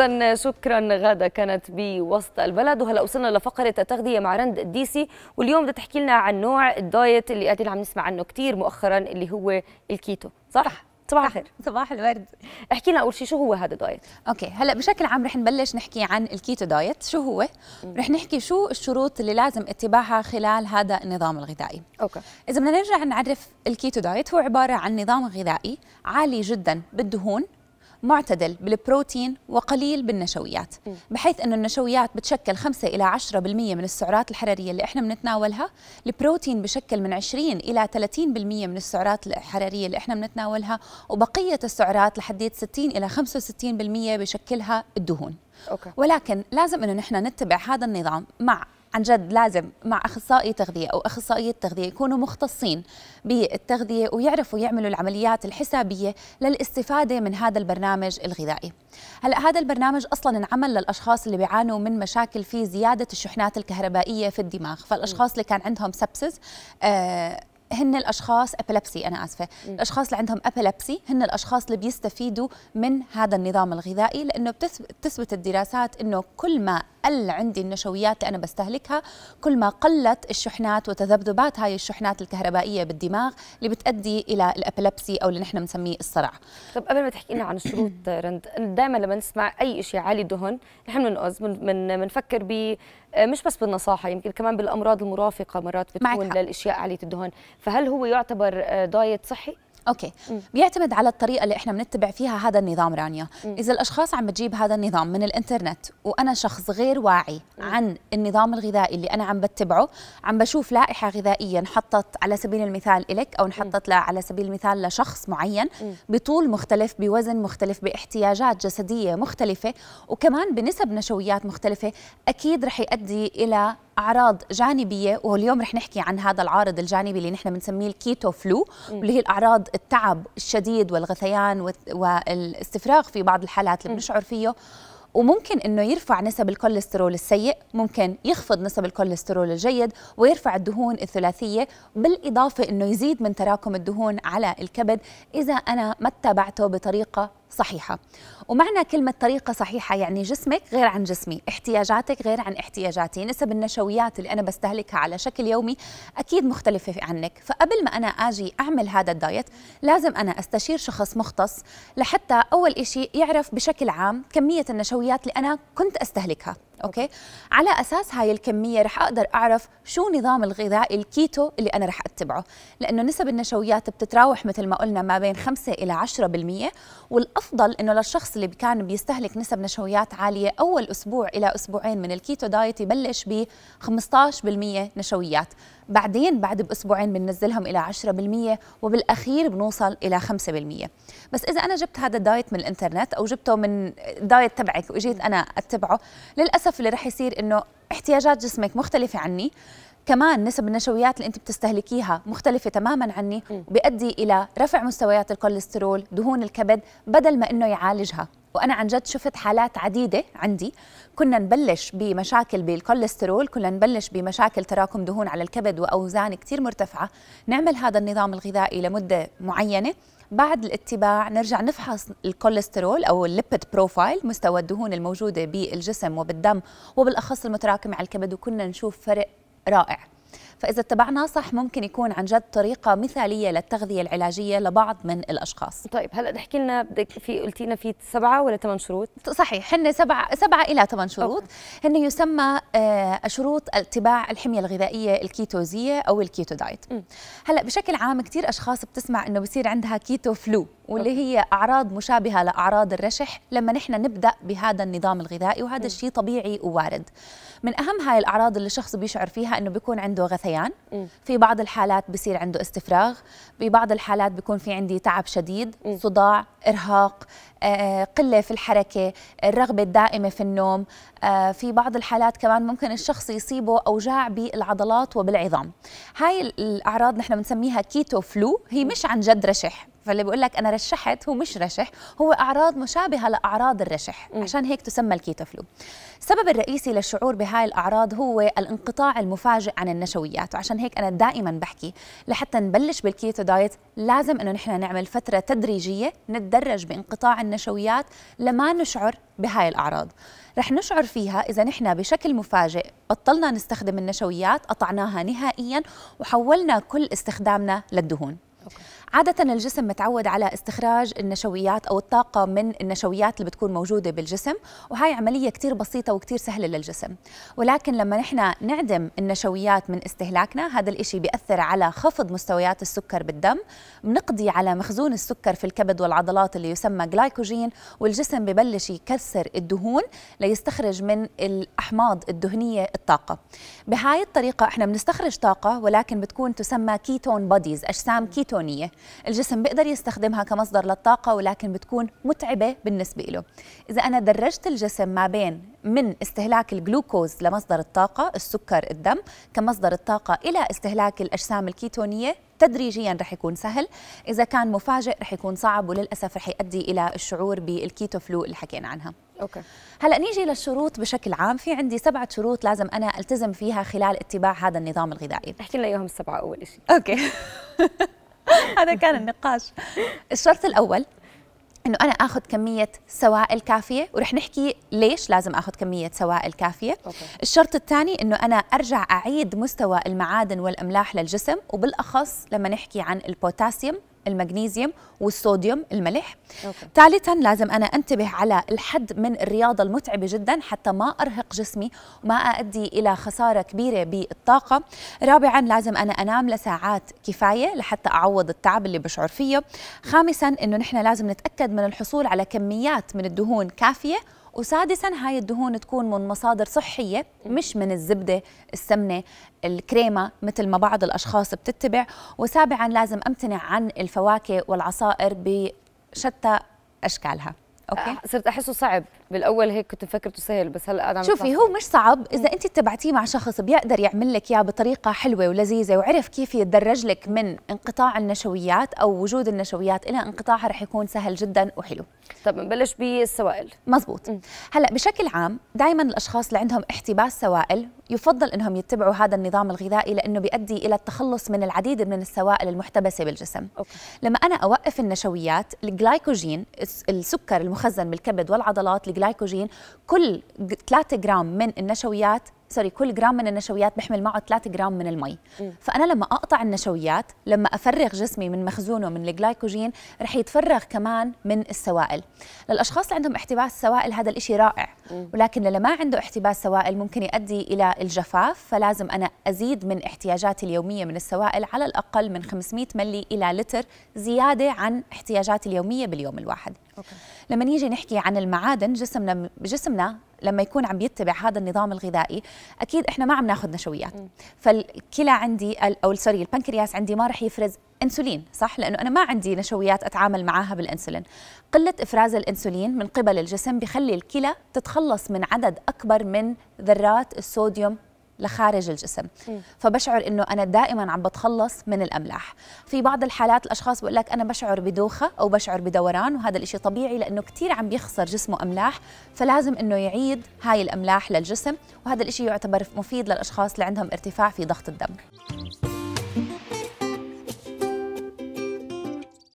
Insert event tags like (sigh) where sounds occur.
إذا شكرا غادة كانت بوسط البلد وهلا وصلنا لفقرة التغذية مع رند الديسي واليوم بدها تحكي لنا عن نوع الدايت اللي قاعدين عم نسمع عنه كثير مؤخرا اللي هو الكيتو صح؟ صح. صباح الخير صباح الورد احكي لنا اول شيء شو هو هذا الدايت اوكي هلا بشكل عام رح نبلش نحكي عن الكيتو دايت شو هو رح نحكي شو الشروط اللي لازم اتباعها خلال هذا النظام الغذائي اوكي اذا بدنا نرجع نعرف الكيتو دايت هو عباره عن نظام غذائي عالي جدا بالدهون معتدل بالبروتين وقليل بالنشويات بحيث أن النشويات بتشكل 5 إلى 10% من السعرات الحرارية اللي إحنا بنتناولها البروتين بشكل من 20 إلى 30% من السعرات الحرارية اللي إحنا بنتناولها وبقية السعرات لحديت 60 إلى 65% بشكلها الدهون أوكي. ولكن لازم أنه نحن نتبع هذا النظام مع عن جد لازم مع اخصائي تغذيه او اخصائيه تغذيه يكونوا مختصين بالتغذيه ويعرفوا يعملوا العمليات الحسابيه للاستفاده من هذا البرنامج الغذائي. هلا هذا البرنامج اصلا انعمل للاشخاص اللي بيعانوا من مشاكل في زياده الشحنات الكهربائيه في الدماغ، فالاشخاص اللي كان عندهم سبسس آه هن الاشخاص ابلبسي انا اسفه الاشخاص اللي عندهم ابلبسي هن الاشخاص اللي بيستفيدوا من هذا النظام الغذائي لانه بتثبت الدراسات انه كل ما قل عندي النشويات اللي انا بستهلكها كل ما قلت الشحنات وتذبذبات هاي الشحنات الكهربائيه بالدماغ اللي بتؤدي الى الابيلبسي او اللي نحن بنسميه الصرع طب قبل ما تحكي لنا عن الشروط (coughs) رند دائما لما نسمع اي شيء عالي دهن نحن من بنفكر ب مش بس بالنصاحه يمكن كمان بالامراض المرافقه مرات بتكون للاشياء عاليه الدهن فهل هو يعتبر آه، دايت صحي؟ اوكي بيعتمد على الطريقه اللي احنا بنتبع فيها هذا النظام رانيا م. اذا الاشخاص عم بتجيب هذا النظام من الانترنت وانا شخص غير واعي م. عن النظام الغذائي اللي انا عم بتبعه عم بشوف لائحه غذائيه انحطت على سبيل المثال إلك او انحطت على سبيل المثال لشخص معين بطول مختلف بوزن مختلف باحتياجات جسديه مختلفه وكمان بنسب نشويات مختلفه اكيد رح يؤدي الى اعراض جانبيه واليوم رح نحكي عن هذا العارض الجانبي اللي نحن بنسميه الكيتو فلو واللي هي الاعراض التعب الشديد والغثيان والاستفراغ في بعض الحالات اللي بنشعر فيه وممكن انه يرفع نسب الكوليسترول السيء ممكن يخفض نسب الكوليسترول الجيد ويرفع الدهون الثلاثيه بالاضافه انه يزيد من تراكم الدهون على الكبد اذا انا ما اتبعته بطريقه صحيحة ومعنى كلمة طريقة صحيحة يعني جسمك غير عن جسمي احتياجاتك غير عن احتياجاتي نسب النشويات اللي أنا بستهلكها على شكل يومي أكيد مختلفة عنك فقبل ما أنا أجي أعمل هذا الدايت لازم أنا أستشير شخص مختص لحتى أول إشي يعرف بشكل عام كمية النشويات اللي أنا كنت أستهلكها اوكي على اساس هاي الكميه رح اقدر اعرف شو نظام الغذائي الكيتو اللي انا رح اتبعه لانه نسب النشويات بتتراوح مثل ما قلنا ما بين 5 الى 10% والافضل انه للشخص اللي كان بيستهلك نسب نشويات عاليه اول اسبوع الى اسبوعين من الكيتو دايت يبلش ب 15% نشويات بعدين بعد باسبوعين بننزلهم الى 10% وبالاخير بنوصل الى 5% بس اذا انا جبت هذا الدايت من الانترنت او جبته من دايت تبعك واجيت انا اتبعه للاسف للاسف اللي رح يصير انه احتياجات جسمك مختلفه عني كمان نسب النشويات اللي انت بتستهلكيها مختلفه تماما عني وبيؤدي الى رفع مستويات الكوليسترول دهون الكبد بدل ما انه يعالجها وانا عن جد شفت حالات عديده عندي كنا نبلش بمشاكل بالكوليسترول كنا نبلش بمشاكل تراكم دهون على الكبد واوزان كثير مرتفعه نعمل هذا النظام الغذائي لمده معينه بعد الاتباع نرجع نفحص الكوليسترول أو الليبيد بروفايل مستوى الدهون الموجودة بالجسم وبالدم وبالأخص المتراكمة على الكبد وكنا نشوف فرق رائع فإذا اتبعناه صح ممكن يكون عن جد طريقة مثالية للتغذية العلاجية لبعض من الأشخاص طيب هلا تحكي لنا بدك في قلتينا في سبعة ولا ثمان شروط صحيح هن سبعة سبعة إلى ثمان شروط هن يسمى آه، شروط اتباع الحمية الغذائية الكيتوزية أو الكيتو دايت هلا بشكل عام كثير أشخاص بتسمع إنه بصير عندها كيتو فلو واللي هي اعراض مشابهه لاعراض الرشح لما نحن نبدا بهذا النظام الغذائي وهذا الشيء طبيعي ووارد من اهم هاي الاعراض اللي الشخص بيشعر فيها انه بيكون عنده غثيان في بعض الحالات بصير عنده استفراغ في بعض الحالات بيكون في عندي تعب شديد صداع ارهاق آه، آه، قله في الحركه الرغبه الدائمه في النوم آه، في بعض الحالات كمان ممكن الشخص يصيبه اوجاع بالعضلات وبالعظام هاي الاعراض نحن بنسميها كيتو فلو هي مش عن جد رشح فاللي بيقول لك انا رشحت هو مش رشح هو اعراض مشابهه لاعراض الرشح عشان هيك تسمى الكيتو فلو السبب الرئيسي للشعور بهاي الاعراض هو الانقطاع المفاجئ عن النشويات وعشان هيك انا دائما بحكي لحتى نبلش بالكيتو دايت لازم انه نحن نعمل فتره تدريجيه نتدرج بانقطاع النشويات لما نشعر بهاي الاعراض رح نشعر فيها إذا نحن بشكل مفاجئ بطلنا نستخدم النشويات قطعناها نهائيا وحولنا كل استخدامنا للدهون. أوكي. عادة الجسم متعود على استخراج النشويات أو الطاقة من النشويات اللي بتكون موجودة بالجسم وهي عملية كتير بسيطة وكتير سهلة للجسم ولكن لما نحن نعدم النشويات من استهلاكنا هذا الإشي بيأثر على خفض مستويات السكر بالدم بنقضي على مخزون السكر في الكبد والعضلات اللي يسمى جلايكوجين والجسم ببلش يكسر الدهون ليستخرج من الأحماض الدهنية الطاقة بهاي الطريقة احنا بنستخرج طاقة ولكن بتكون تسمى كيتون بوديز أجسام كيتونية الجسم بيقدر يستخدمها كمصدر للطاقة ولكن بتكون متعبة بالنسبة له إذا أنا درجت الجسم ما بين من استهلاك الجلوكوز لمصدر الطاقة السكر الدم كمصدر الطاقة إلى استهلاك الأجسام الكيتونية تدريجيا رح يكون سهل إذا كان مفاجئ رح يكون صعب وللأسف رح يؤدي إلى الشعور بالكيتو فلو اللي حكينا عنها أوكي. هلا نيجي للشروط بشكل عام في عندي سبعة شروط لازم انا التزم فيها خلال اتباع هذا النظام الغذائي احكي لنا اياهم السبعه اول شيء اوكي (laughs) (laughs) هذا كان النقاش الشرط الاول انه انا اخذ كميه سوائل كافيه ورح نحكي ليش لازم اخذ كميه سوائل كافيه أوكي. الشرط الثاني انه انا ارجع اعيد مستوى المعادن والاملاح للجسم وبالاخص لما نحكي عن البوتاسيوم المغنيسيوم والصوديوم الملح ثالثا لازم أنا أنتبه على الحد من الرياضة المتعبة جدا حتى ما أرهق جسمي وما أؤدي إلى خسارة كبيرة بالطاقة رابعا لازم أنا أنام لساعات كفاية لحتى أعوض التعب اللي بشعر فيه خامسا أنه نحن لازم نتأكد من الحصول على كميات من الدهون كافية وسادسا هاي الدهون تكون من مصادر صحية مش من الزبدة السمنة الكريمة مثل ما بعض الأشخاص بتتبع وسابعا لازم أمتنع عن الفواكه والعصائر بشتى أشكالها أوكي؟ أه، صرت أحسه صعب بالاول هيك كنت مفكرته سهل بس هلا انا عم شوفي هو مش صعب اذا انت اتبعتيه مع شخص بيقدر يعمل لك اياه بطريقه حلوه ولذيذه وعرف كيف يتدرج لك من انقطاع النشويات او وجود النشويات الى انقطاعها رح يكون سهل جدا وحلو طب نبلش بالسوائل مزبوط م. هلا بشكل عام دائما الاشخاص اللي عندهم احتباس سوائل يفضل انهم يتبعوا هذا النظام الغذائي لانه بيؤدي الى التخلص من العديد من السوائل المحتبسه بالجسم أوكي. لما انا اوقف النشويات الجلايكوجين السكر المخزن بالكبد والعضلات الجلايكوجين كل 3 جرام من النشويات سوري كل جرام من النشويات بحمل معه 3 جرام من المي م. فانا لما اقطع النشويات لما افرغ جسمي من مخزونه من الجلايكوجين رح يتفرغ كمان من السوائل للاشخاص اللي عندهم احتباس سوائل هذا الشيء رائع م. ولكن اللي ما عنده احتباس سوائل ممكن يؤدي الى الجفاف فلازم انا ازيد من احتياجاتي اليوميه من السوائل على الاقل من 500 ملي الى لتر زياده عن احتياجاتي اليوميه باليوم الواحد أوكي. لما نيجي نحكي عن المعادن جسمنا جسمنا لما يكون عم يتبع هذا النظام الغذائي اكيد احنا ما عم ناخذ نشويات فالكلى عندي او سوري البنكرياس عندي ما رح يفرز انسولين صح لانه انا ما عندي نشويات اتعامل معاها بالانسولين قله افراز الانسولين من قبل الجسم بخلي الكلى تتخلص من عدد اكبر من ذرات الصوديوم لخارج الجسم م. فبشعر انه انا دائما عم بتخلص من الاملاح في بعض الحالات الاشخاص بقول لك انا بشعر بدوخه او بشعر بدوران وهذا الشيء طبيعي لانه كثير عم بيخسر جسمه املاح فلازم انه يعيد هاي الاملاح للجسم وهذا الشيء يعتبر مفيد للاشخاص اللي عندهم ارتفاع في ضغط الدم